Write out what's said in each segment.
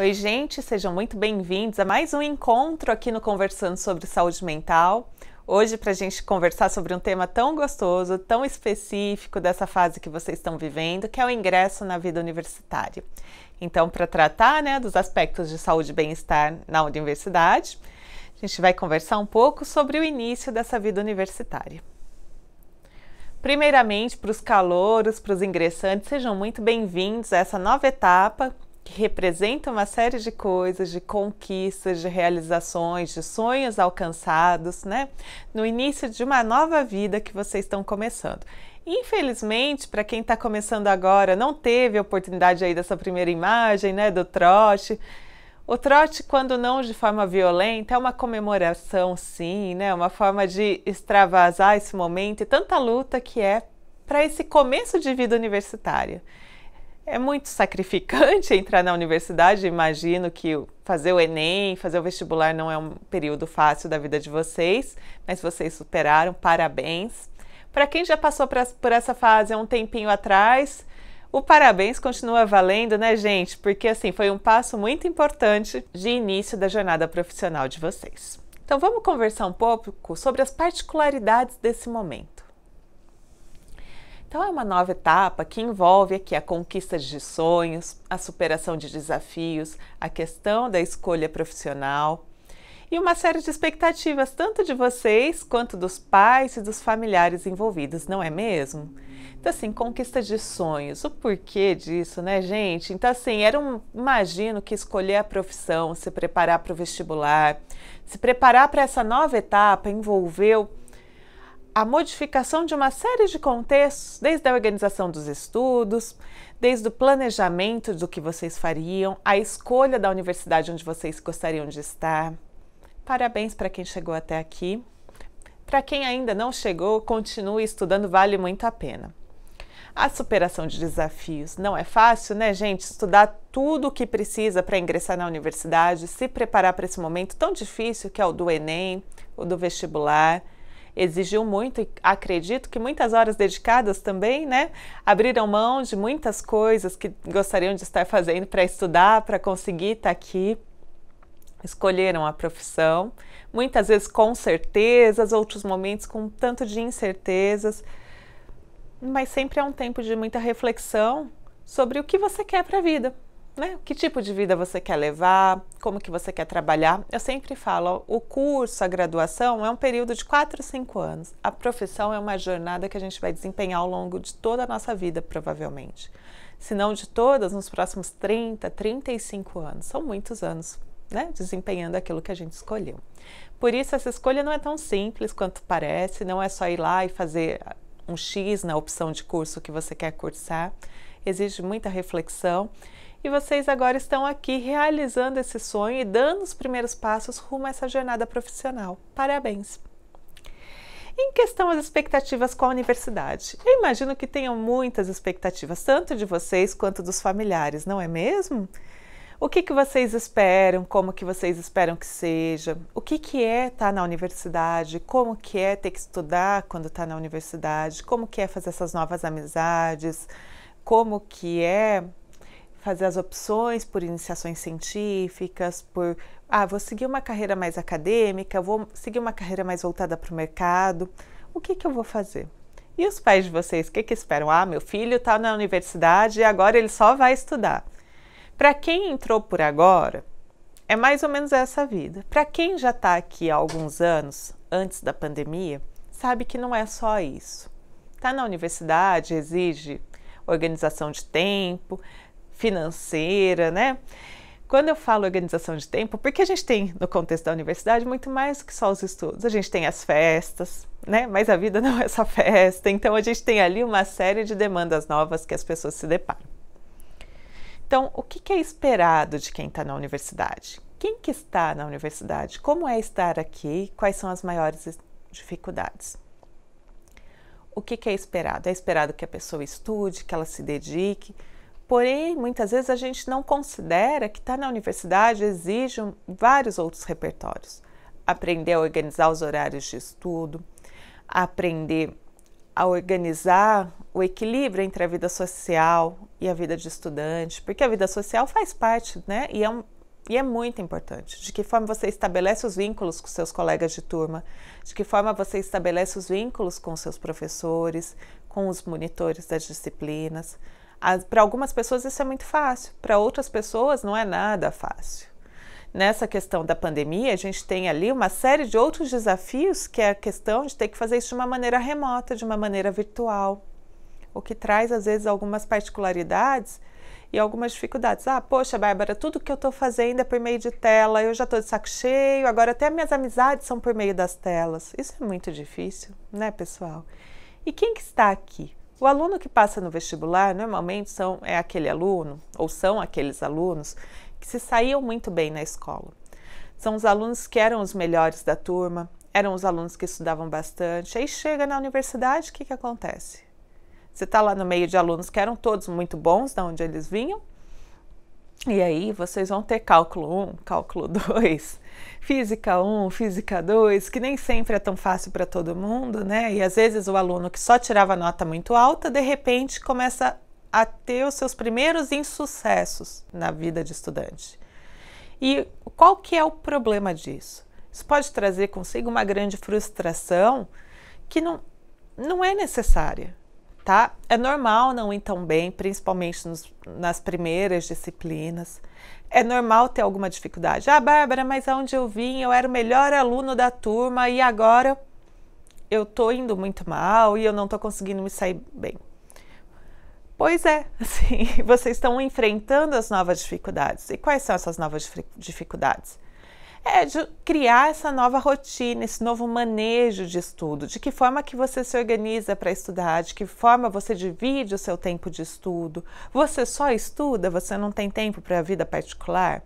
Oi, gente, sejam muito bem-vindos a mais um encontro aqui no Conversando sobre Saúde Mental. Hoje, para a gente conversar sobre um tema tão gostoso, tão específico dessa fase que vocês estão vivendo, que é o ingresso na vida universitária. Então, para tratar né, dos aspectos de saúde e bem-estar na universidade, a gente vai conversar um pouco sobre o início dessa vida universitária. Primeiramente, para os calouros, para os ingressantes, sejam muito bem-vindos a essa nova etapa que representa uma série de coisas, de conquistas, de realizações, de sonhos alcançados, né? No início de uma nova vida que vocês estão começando. Infelizmente, para quem está começando agora, não teve a oportunidade aí dessa primeira imagem, né, do trote. O trote, quando não de forma violenta, é uma comemoração, sim, né? É uma forma de extravasar esse momento e tanta luta que é para esse começo de vida universitária. É muito sacrificante entrar na universidade. Imagino que fazer o Enem, fazer o vestibular não é um período fácil da vida de vocês, mas vocês superaram, parabéns. Para quem já passou pra, por essa fase há um tempinho atrás, o parabéns continua valendo, né, gente? Porque assim foi um passo muito importante de início da jornada profissional de vocês. Então vamos conversar um pouco sobre as particularidades desse momento. Então, é uma nova etapa que envolve aqui a conquista de sonhos, a superação de desafios, a questão da escolha profissional e uma série de expectativas, tanto de vocês quanto dos pais e dos familiares envolvidos, não é mesmo? Então, assim, conquista de sonhos, o porquê disso, né, gente? Então, assim, era um. Imagino que escolher a profissão, se preparar para o vestibular, se preparar para essa nova etapa envolveu a modificação de uma série de contextos, desde a organização dos estudos, desde o planejamento do que vocês fariam, a escolha da universidade onde vocês gostariam de estar. Parabéns para quem chegou até aqui. Para quem ainda não chegou, continue estudando, vale muito a pena. A superação de desafios não é fácil, né, gente? Estudar tudo o que precisa para ingressar na universidade, se preparar para esse momento tão difícil que é o do Enem, o do vestibular exigiu muito e acredito que muitas horas dedicadas também, né? Abriram mão de muitas coisas que gostariam de estar fazendo para estudar, para conseguir estar tá aqui. Escolheram a profissão, muitas vezes com certezas, outros momentos com um tanto de incertezas, mas sempre é um tempo de muita reflexão sobre o que você quer para a vida né? Que tipo de vida você quer levar, como que você quer trabalhar. Eu sempre falo, o curso, a graduação é um período de 4 a 5 anos. A profissão é uma jornada que a gente vai desempenhar ao longo de toda a nossa vida, provavelmente. Se não de todas, nos próximos 30, 35 anos. São muitos anos. Né, desempenhando aquilo que a gente escolheu. Por isso, essa escolha não é tão simples quanto parece, não é só ir lá e fazer ah, um X na opção de curso que você quer cursar, exige muita reflexão e vocês agora estão aqui realizando esse sonho e dando os primeiros passos rumo a essa jornada profissional. Parabéns! Em questão às expectativas com a universidade, eu imagino que tenham muitas expectativas, tanto de vocês quanto dos familiares, não é mesmo? O que, que vocês esperam, como que vocês esperam que seja, o que, que é estar na universidade, como que é ter que estudar quando está na universidade, como que é fazer essas novas amizades, como que é fazer as opções por iniciações científicas, por ah, vou seguir uma carreira mais acadêmica, vou seguir uma carreira mais voltada para o mercado. O que, que eu vou fazer? E os pais de vocês, o que, que esperam? Ah, meu filho está na universidade e agora ele só vai estudar. Para quem entrou por agora, é mais ou menos essa vida. Para quem já está aqui há alguns anos, antes da pandemia, sabe que não é só isso. Está na universidade, exige organização de tempo, financeira, né? Quando eu falo organização de tempo, porque a gente tem no contexto da universidade muito mais do que só os estudos. A gente tem as festas, né? Mas a vida não é só festa. Então a gente tem ali uma série de demandas novas que as pessoas se deparam. Então, o que, é esperado de quem está na universidade? Quem que está na universidade? Como é estar aqui? Quais são as maiores dificuldades? O que é esperado? É esperado que a pessoa estude, que ela se dedique, Porém, muitas vezes a gente não considera que estar tá na universidade exige vários outros repertórios. Aprender a organizar os horários de estudo, aprender a organizar o equilíbrio entre a vida social e a vida de estudante, porque a vida social faz parte, né? E é, um, e é muito importante. De que forma você estabelece os vínculos com seus colegas de turma, de que forma você estabelece os vínculos com seus professores, com os monitores das disciplinas. Para algumas pessoas isso é muito fácil, para outras pessoas não é nada fácil. Nessa questão da pandemia, a gente tem ali uma série de outros desafios, que é a questão de ter que fazer isso de uma maneira remota, de uma maneira virtual, o que traz às vezes algumas particularidades e algumas dificuldades. Ah, poxa, Bárbara, tudo que eu estou fazendo é por meio de tela, eu já estou de saco cheio, agora até minhas amizades são por meio das telas. Isso é muito difícil, né, pessoal? E quem que está aqui? O aluno que passa no vestibular normalmente são, é aquele aluno, ou são aqueles alunos, que se saíam muito bem na escola. São os alunos que eram os melhores da turma, eram os alunos que estudavam bastante. Aí chega na universidade, o que, que acontece? Você está lá no meio de alunos que eram todos muito bons, da onde eles vinham, e aí vocês vão ter cálculo 1, cálculo 2, física 1, física 2, que nem sempre é tão fácil para todo mundo, né? E às vezes o aluno que só tirava nota muito alta, de repente começa a ter os seus primeiros insucessos na vida de estudante. E qual que é o problema disso? Isso pode trazer consigo uma grande frustração que não, não é necessária tá? É normal não ir tão bem, principalmente nos, nas primeiras disciplinas. É normal ter alguma dificuldade. Ah, Bárbara, mas aonde eu vim, eu era o melhor aluno da turma e agora eu tô indo muito mal e eu não tô conseguindo me sair bem. Pois é, assim, vocês estão enfrentando as novas dificuldades. E quais são essas novas dificuldades? é de criar essa nova rotina, esse novo manejo de estudo, de que forma que você se organiza para estudar, de que forma você divide o seu tempo de estudo. Você só estuda, você não tem tempo para a vida particular?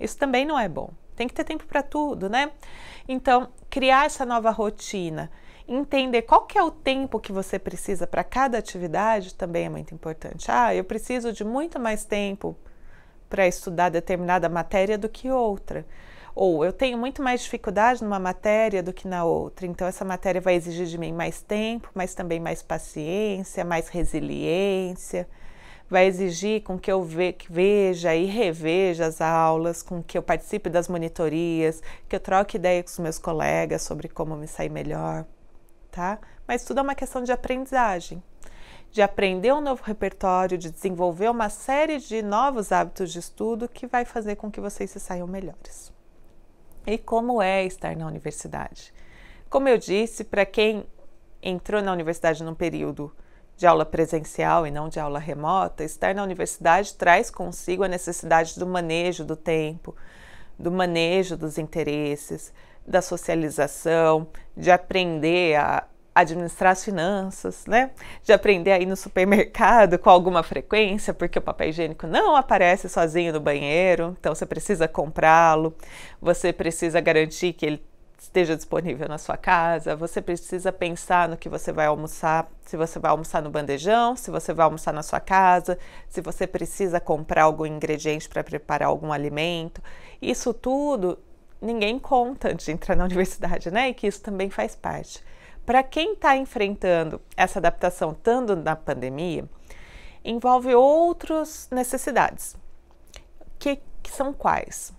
Isso também não é bom. Tem que ter tempo para tudo, né? Então, criar essa nova rotina, entender qual que é o tempo que você precisa para cada atividade também é muito importante. Ah, eu preciso de muito mais tempo para estudar determinada matéria do que outra. Ou eu tenho muito mais dificuldade numa matéria do que na outra, então essa matéria vai exigir de mim mais tempo, mas também mais paciência, mais resiliência. Vai exigir com que eu veja e reveja as aulas, com que eu participe das monitorias, que eu troque ideia com os meus colegas sobre como me sair melhor, tá? Mas tudo é uma questão de aprendizagem de aprender um novo repertório, de desenvolver uma série de novos hábitos de estudo que vai fazer com que vocês se saiam melhores e como é estar na universidade. Como eu disse, para quem entrou na universidade num período de aula presencial e não de aula remota, estar na universidade traz consigo a necessidade do manejo do tempo, do manejo dos interesses, da socialização, de aprender a administrar as finanças, né? De aprender a ir no supermercado com alguma frequência, porque o papel higiênico não aparece sozinho no banheiro, então você precisa comprá-lo, você precisa garantir que ele esteja disponível na sua casa, você precisa pensar no que você vai almoçar, se você vai almoçar no bandejão, se você vai almoçar na sua casa, se você precisa comprar algum ingrediente para preparar algum alimento. Isso tudo ninguém conta antes de entrar na universidade, né? E que isso também faz parte para quem está enfrentando essa adaptação tanto na pandemia, envolve outras necessidades. Que, que são quais?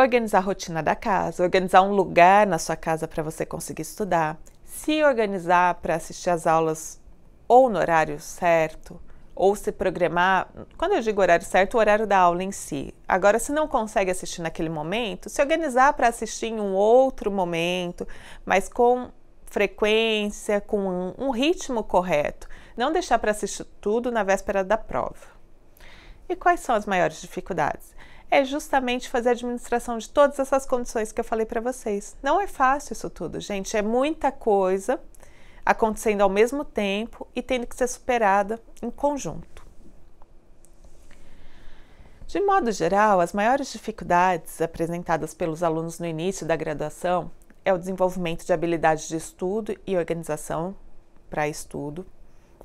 Organizar a rotina da casa, organizar um lugar na sua casa para você conseguir estudar, se organizar para assistir às aulas ou no horário certo, ou se programar, quando eu digo horário certo, o horário da aula em si. Agora, se não consegue assistir naquele momento, se organizar para assistir em um outro momento, mas com frequência, com um, um ritmo correto. Não deixar para assistir tudo na véspera da prova. E quais são as maiores dificuldades? É justamente fazer a administração de todas essas condições que eu falei para vocês. Não é fácil isso tudo, gente. É muita coisa acontecendo ao mesmo tempo e tendo que ser superada em conjunto. De modo geral, as maiores dificuldades apresentadas pelos alunos no início da graduação é o desenvolvimento de habilidades de estudo e organização para estudo,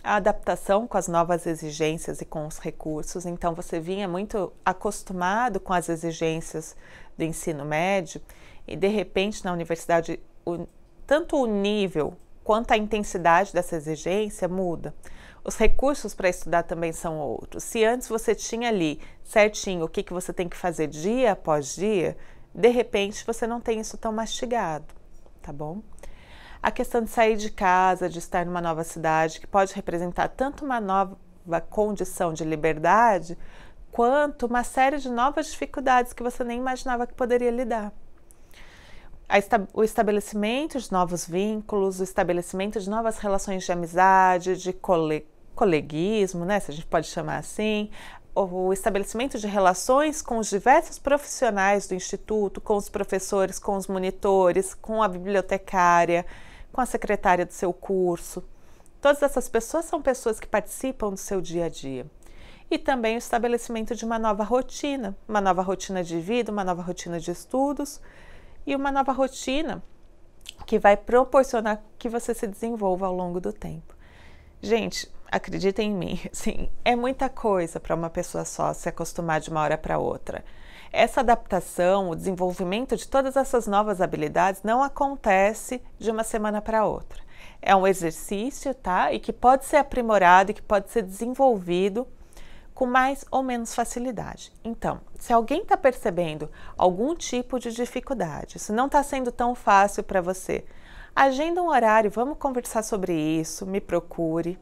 a adaptação com as novas exigências e com os recursos. Então, você vinha muito acostumado com as exigências do ensino médio e, de repente, na universidade, o, tanto o nível quanto à intensidade dessa exigência muda. Os recursos para estudar também são outros. Se antes você tinha ali certinho o que, que você tem que fazer dia após dia, de repente você não tem isso tão mastigado, tá bom? A questão de sair de casa, de estar numa nova cidade, que pode representar tanto uma nova condição de liberdade, quanto uma série de novas dificuldades que você nem imaginava que poderia lidar o estabelecimento de novos vínculos, o estabelecimento de novas relações de amizade, de cole, coleguismo, né, se a gente pode chamar assim, o estabelecimento de relações com os diversos profissionais do instituto, com os professores, com os monitores, com a bibliotecária, com a secretária do seu curso. Todas essas pessoas são pessoas que participam do seu dia a dia. E também o estabelecimento de uma nova rotina, uma nova rotina de vida, uma nova rotina de estudos, e uma nova rotina que vai proporcionar que você se desenvolva ao longo do tempo. Gente, acreditem em mim, sim, é muita coisa para uma pessoa só se acostumar de uma hora para outra. Essa adaptação, o desenvolvimento de todas essas novas habilidades não acontece de uma semana para outra. É um exercício, tá? E que pode ser aprimorado e que pode ser desenvolvido com mais ou menos facilidade. Então, se alguém está percebendo algum tipo de dificuldade, se não está sendo tão fácil para você, agenda um horário, vamos conversar sobre isso, me procure,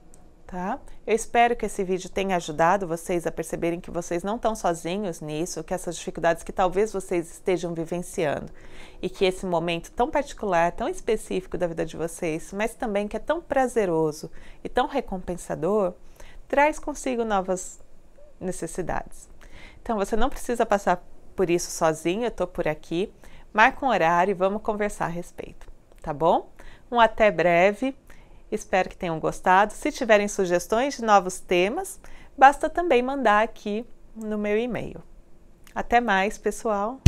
tá? Eu espero que esse vídeo tenha ajudado vocês a perceberem que vocês não estão sozinhos nisso, que essas dificuldades que talvez vocês estejam vivenciando e que esse momento tão particular, tão específico da vida de vocês, mas também que é tão prazeroso e tão recompensador, traz consigo novas necessidades. Então você não precisa passar por isso sozinho, eu estou por aqui. Marca um horário e vamos conversar a respeito, tá bom? Um até breve, espero que tenham gostado. Se tiverem sugestões de novos temas, basta também mandar aqui no meu e-mail. Até mais, pessoal!